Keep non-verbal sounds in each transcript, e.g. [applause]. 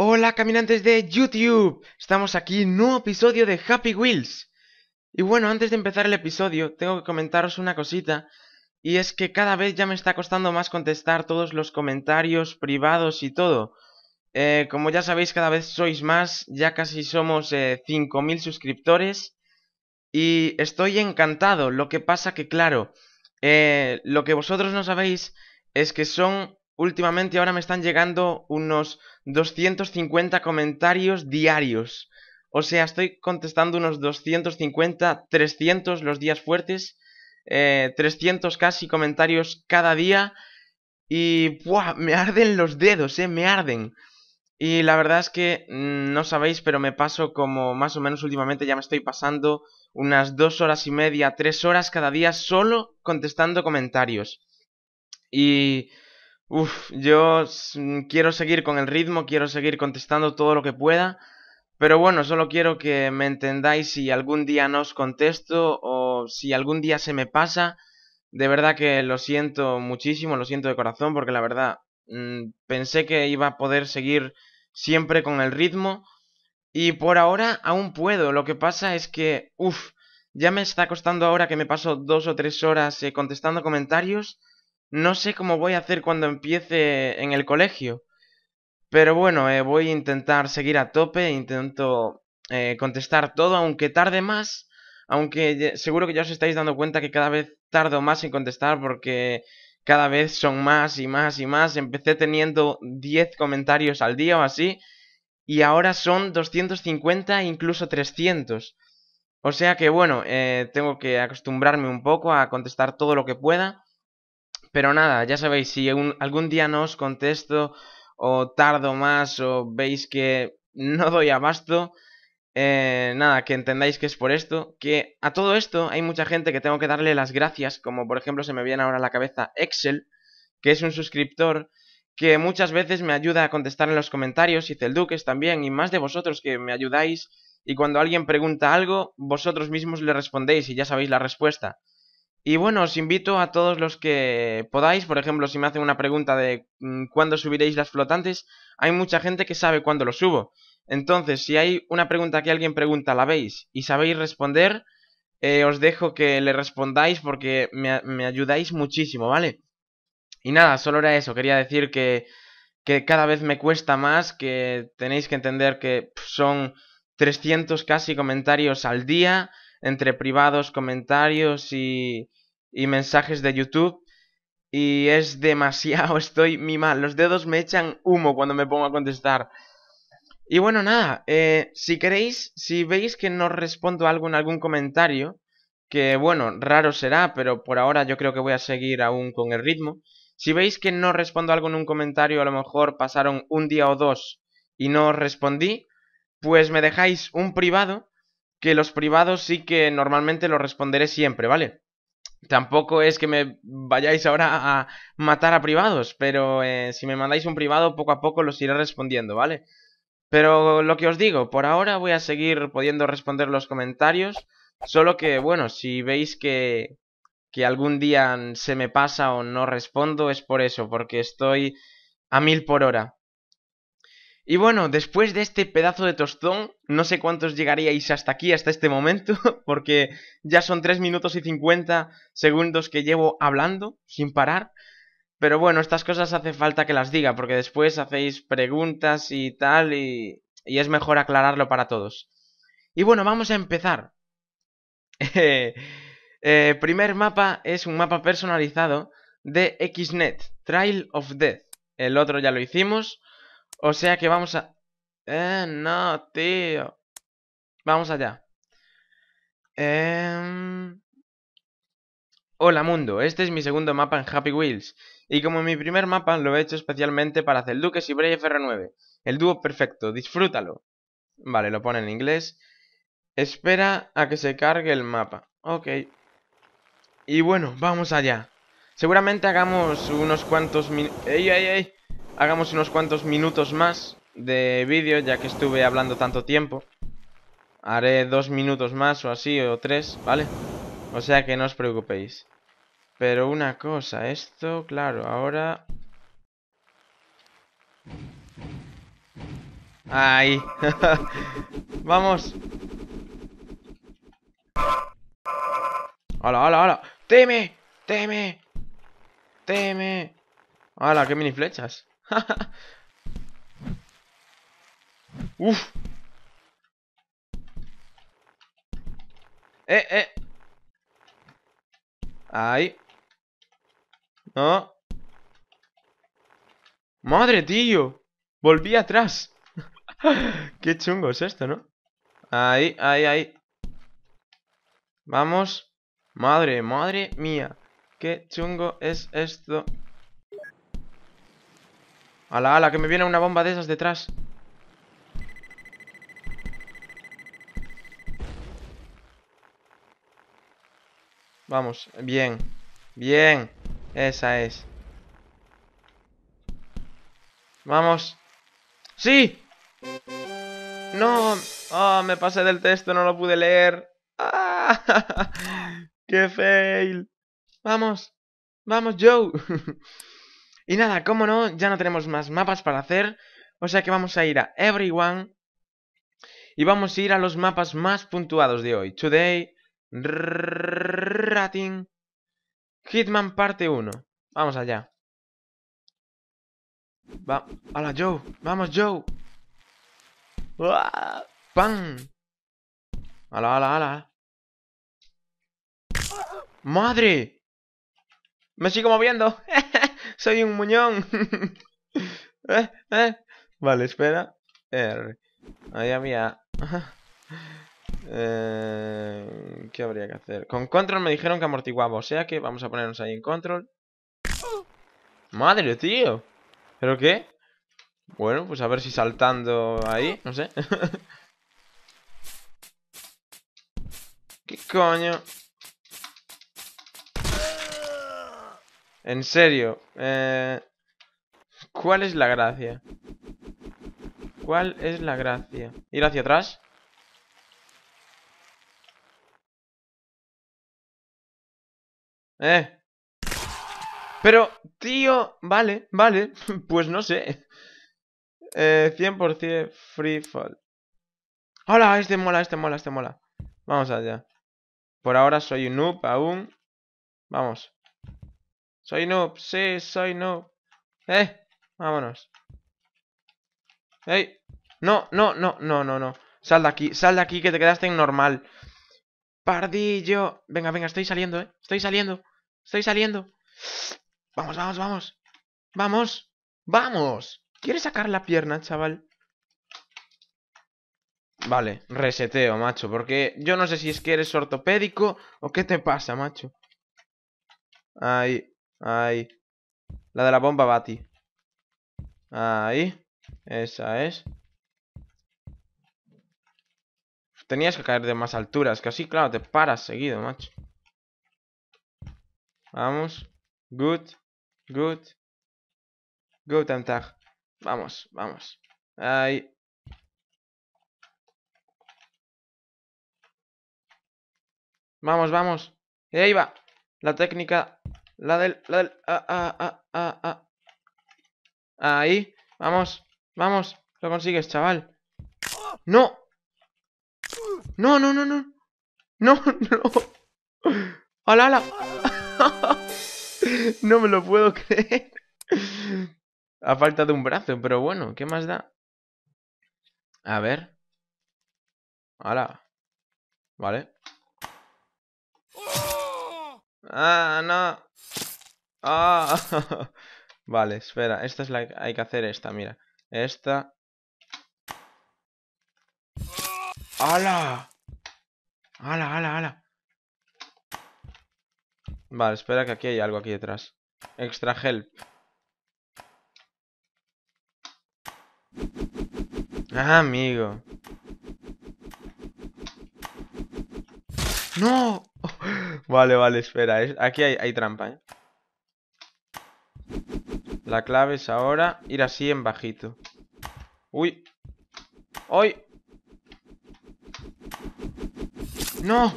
Hola caminantes de YouTube, estamos aquí en un nuevo episodio de Happy Wheels. Y bueno, antes de empezar el episodio, tengo que comentaros una cosita, y es que cada vez ya me está costando más contestar todos los comentarios privados y todo. Eh, como ya sabéis, cada vez sois más, ya casi somos 5.000 eh, suscriptores, y estoy encantado, lo que pasa que claro, eh, lo que vosotros no sabéis es que son últimamente ahora me están llegando unos 250 comentarios diarios. O sea, estoy contestando unos 250, 300 los días fuertes, 300 eh, casi comentarios cada día. Y ¡buah! me arden los dedos, eh, me arden. Y la verdad es que mm, no sabéis, pero me paso como más o menos últimamente ya me estoy pasando unas dos horas y media, tres horas cada día solo contestando comentarios. Y Uf, yo quiero seguir con el ritmo, quiero seguir contestando todo lo que pueda, pero bueno, solo quiero que me entendáis si algún día no os contesto o si algún día se me pasa. De verdad que lo siento muchísimo, lo siento de corazón, porque la verdad mm, pensé que iba a poder seguir siempre con el ritmo y por ahora aún puedo. Lo que pasa es que, uf, ya me está costando ahora que me paso dos o tres horas eh, contestando comentarios no sé cómo voy a hacer cuando empiece en el colegio. Pero bueno, eh, voy a intentar seguir a tope, intento eh, contestar todo, aunque tarde más. Aunque seguro que ya os estáis dando cuenta que cada vez tardo más en contestar porque cada vez son más y más y más. Empecé teniendo 10 comentarios al día o así y ahora son 250 e incluso 300. O sea que bueno, eh, tengo que acostumbrarme un poco a contestar todo lo que pueda. Pero nada, ya sabéis, si algún día no os contesto o tardo más o veis que [laughs] no doy abasto, eh, nada, que entendáis que es por esto, que a todo esto hay mucha gente que tengo que darle las gracias, como por ejemplo se me viene ahora a la cabeza Excel, que es un suscriptor que muchas veces me ayuda a contestar en los comentarios y Celduques también, y más de vosotros que me ayudáis, y cuando alguien pregunta algo, vosotros mismos le respondéis y ya sabéis la respuesta. Y bueno, os invito a todos los que podáis, por ejemplo, si me hacen una pregunta de mm, cuándo subiréis las flotantes, hay mucha gente que sabe cuándo lo subo. Entonces, si hay una pregunta que alguien pregunta, la veis y sabéis responder, eh, os dejo que le respondáis porque me, ayudáis muchísimo, ¿vale? Y nada, solo era eso, quería decir que, que cada vez me cuesta más, que tenéis que entender que son 300 casi comentarios al día, entre privados, comentarios y, mensajes de YouTube. Y es demasiado, [laughs] estoy mi mal. Los dedos me echan humo cuando me pongo a contestar. Y bueno, nada, eh, si queréis, si veis que no respondo algo en algún comentario, que bueno, raro será, pero por ahora yo creo que voy a seguir aún con el ritmo. Si veis que no respondo algo en un comentario, a lo mejor pasaron un día o dos y no respondí, pues me dejáis un privado que los privados sí que normalmente los responderé siempre, ¿vale? Tampoco es que me vayáis ahora a matar a privados, pero eh, si me mandáis un privado poco a poco los iré respondiendo, ¿vale? Pero lo que os digo, por ahora voy a seguir pudiendo responder los comentarios, solo que, bueno, si veis que, que algún día se me pasa o no respondo es por eso, porque estoy a mil por hora. Y bueno, después de este pedazo de tostón, no sé cuántos llegaríais hasta aquí, hasta este momento, [laughs] porque ya son 3 minutos y 50 segundos que llevo hablando sin parar. Pero bueno, estas cosas hace falta que las diga, porque después hacéis preguntas y tal, y, y es mejor aclararlo para todos. Y bueno, vamos a empezar. [laughs] Eh, eh, primer mapa es un mapa personalizado de XNet, Trail of Death. El otro ya lo hicimos. O sea que vamos a... Eh, no, tío. Vamos allá. Eh... Hola mundo, este es mi segundo mapa en Happy Wheels, y como mi primer mapa lo he hecho especialmente para hacer Duques y fr 9 el dúo perfecto, disfrútalo. Vale, lo pone en inglés. Espera a que se cargue el mapa. Ok. Y bueno, vamos allá. Seguramente hagamos unos cuantos mil... ¡Ey, ey, ey! hagamos unos cuantos minutos más de vídeo, ya que estuve hablando tanto tiempo. Haré dos minutos más o así, o tres, ¿vale? O sea que no os preocupéis. Pero una cosa, esto, claro, ahora... Ahí. [laughs] Vamos. Hola, hola, hola. Teme, teme. Teme. ¡Hala, qué mini flechas. [laughs] Uf. Eh, eh. Ahí. No. Madre, tío. Volví atrás. [laughs] Qué chungo es esto, ¿no? Ahí, ahí, ahí. Vamos. Madre, madre mía. Qué chungo es esto. Ala, ala, que me viene una bomba de esas detrás. Vamos, bien. Bien. Esa es. Vamos. ¡Sí! No. oh, me pasé del texto, no lo pude leer. Ah, [laughs] ¡Qué fail! Vamos. Vamos, Joe. [laughs] Y nada, como no, ya no tenemos más mapas para hacer. O sea que vamos a ir a Everyone. Y vamos a ir a los mapas más puntuados de hoy. Today, Rating, Hitman parte 1. Vamos allá. Va. la Joe! ¡Vamos, Joe! la ¡Pam! ¡Hala, la a la madre ¡Me sigo moviendo! [laughs] soy un muñón. [laughs] Eh, eh. Vale, espera. R. Ahí había... Eh, ¿Qué habría que hacer? Con control me dijeron que amortiguaba, o sea que vamos a ponernos ahí en control. Madre, tío. ¿Pero qué? Bueno, pues a ver si saltando ahí, no sé. [laughs] ¿Qué coño? En serio. Eh, ¿Cuál es la gracia? ¿Cuál es la gracia? ¿Ir hacia atrás? Eh. Pero, tío, vale, vale, [laughs] pues no sé. Eh, 100% free fall. Hola, este mola, este mola, este mola. Vamos allá. Por ahora soy un noob aún. Vamos. Soy noob, sí, soy no ¡Eh! Vámonos. ¡Ey! No, no, no, no, no, no. Sal de aquí, sal de aquí que te quedaste en normal. Pardillo. Venga, venga, estoy saliendo, eh. Estoy saliendo. Estoy saliendo. Vamos, vamos, vamos. Vamos. Vamos. ¿Quieres sacar la pierna, chaval? Vale, reseteo, macho. Porque yo no sé si es que eres ortopédico o qué te pasa, macho. Ahí. Ahí. La de la bomba Bati. Ahí. Esa es. Tenías que caer de más alturas, que así, claro, te paras seguido, macho. Vamos. Good. Good. Good tag. Vamos, vamos. Ahí. Vamos, vamos. Y ahí va. La técnica la del... La del... Ah, ah, ah, Ahí. Vamos. Vamos. Lo consigues, chaval. ¡No! ¡No, no, no, no! ¡No, [laughs] no! ¡Hala, hala! [laughs] no me lo puedo creer. A falta de un brazo, pero bueno, ¿qué más da? A ver. ¡Hala! Vale. ¡Ah, no! ¡Ah! [laughs] vale, espera. Esta es la que hay que hacer esta, mira. Esta. ¡Hala! ¡Hala, hala, hala! Vale, espera que aquí hay algo aquí detrás. Extra help. Ah, amigo. ¡No! [laughs] vale, vale, espera. Aquí hay, hay trampa, ¿eh? La clave es ahora ir así en bajito. ¡Uy! ¡Uy! ¡No!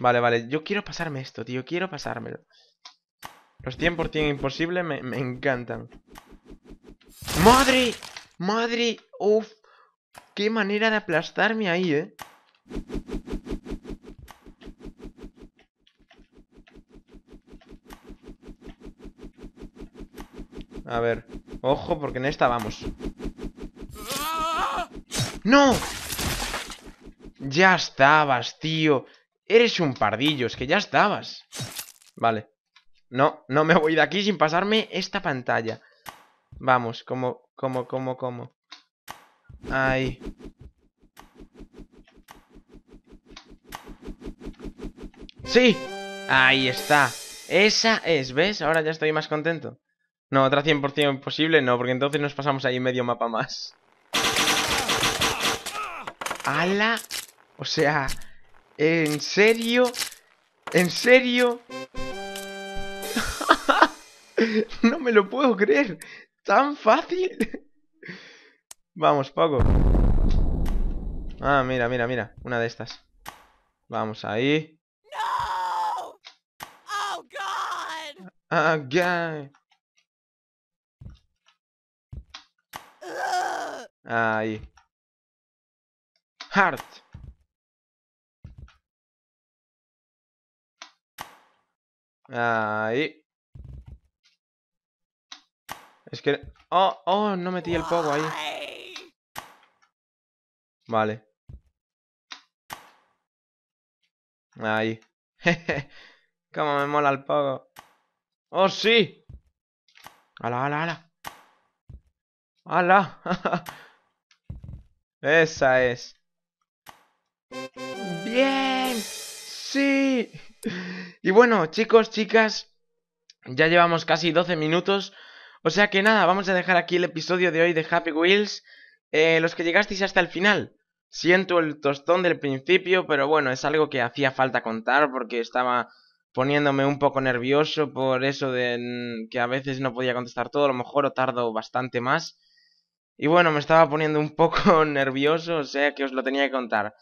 Vale, vale. Yo quiero pasarme esto, tío. Quiero pasármelo. Los 100 imposibles me, me encantan. ¡Madre! ¡Madre! ¡Uf! ¡Qué manera de aplastarme ahí, eh! A ver. Ojo, porque en esta vamos. ¡No! Ya estabas, tío. Eres un pardillo, es que ya estabas. Vale. No, no me voy de aquí sin pasarme esta pantalla. Vamos, como, como, como, como. Ahí. ¡Sí! Ahí está. Esa es, ¿ves? Ahora ya estoy más contento. No, otra 100% posible? no, porque entonces nos pasamos ahí medio mapa más. ¡Hala! O sea, ¿en serio? ¿En serio? [laughs] no me lo puedo creer. ¿Tan fácil? Vamos, poco. Ah, mira, mira, mira. Una de estas. Vamos ahí. No! Oh, God. Ah, Ahí. Hard. Ahí. Es que... Oh, oh, no metí el pogo ahí. Vale. Ahí. [laughs] Cómo me mola el pogo. ¡Oh, sí! ¡Hala, hala, hala! ¡Hala! [laughs] Esa es. Bien. Sí. Y bueno, chicos, chicas, ya llevamos casi 12 minutos. O sea que nada, vamos a dejar aquí el episodio de hoy de Happy Wheels. Eh, los que llegasteis hasta el final, siento el tostón del principio, pero bueno, es algo que hacía falta contar porque estaba poniéndome un poco nervioso por eso de mm, que a veces no podía contestar todo, a lo mejor o tardo bastante más. Y bueno, me estaba poniendo un poco [laughs] nervioso, o sea que os lo tenía que contar.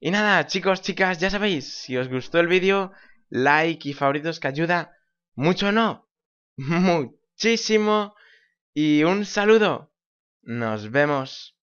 Y nada, chicos, chicas, ya sabéis, si os gustó el vídeo, like y favoritos que ayuda, mucho no, [laughs] muchísimo. Y un saludo. Nos vemos.